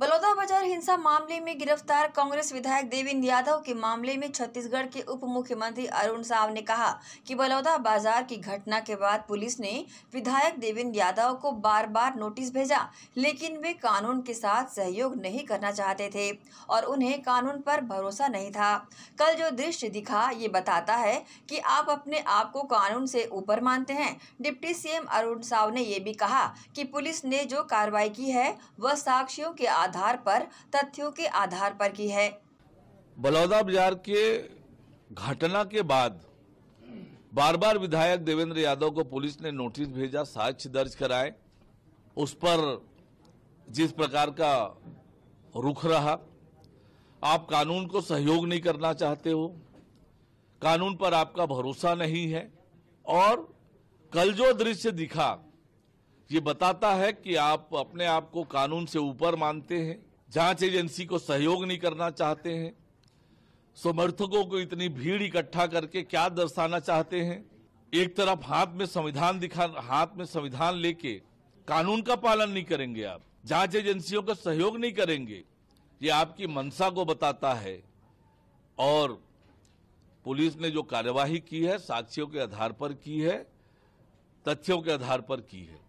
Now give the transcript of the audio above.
बलौदाबाजार हिंसा मामले में गिरफ्तार कांग्रेस विधायक देवेंद्र यादव के मामले में छत्तीसगढ़ के उप मुख्यमंत्री अरुण साव ने कहा कि बाजार की घटना के बाद पुलिस ने विधायक देवेंद्र यादव को बार बार नोटिस भेजा लेकिन वे कानून के साथ सहयोग नहीं करना चाहते थे और उन्हें कानून पर भरोसा नहीं था कल जो दृश्य दिखा ये बताता है कि आप अपने आप को कानून से ऊपर मानते हैं डिप्टी सीएम अरुण साव ने यह भी कहा कि पुलिस ने जो कार्रवाई की है वह साक्षियों के आधार पर तथ्यों के आधार पर की है बलौदा बाजार के घटना के बाद बार बार विधायक देवेंद्र यादव को पुलिस ने नोटिस भेजा साक्ष्य दर्ज कराए उस पर जिस प्रकार का रुख रहा आप कानून को सहयोग नहीं करना चाहते हो कानून पर आपका भरोसा नहीं है और कल जो दृश्य दिखा ये बताता है कि आप अपने आप को कानून से ऊपर मानते हैं जांच एजेंसी को सहयोग नहीं करना चाहते हैं समर्थकों को इतनी भीड़ इकट्ठा करके क्या दर्शाना चाहते हैं एक तरफ हाथ में संविधान दिखा हाथ में संविधान लेके कानून का पालन नहीं करेंगे आप जांच एजेंसियों का सहयोग नहीं करेंगे ये आपकी मनसा को बताता है और पुलिस ने जो कार्यवाही की है साक्ष्यों के आधार पर की है तथ्यों के आधार पर की है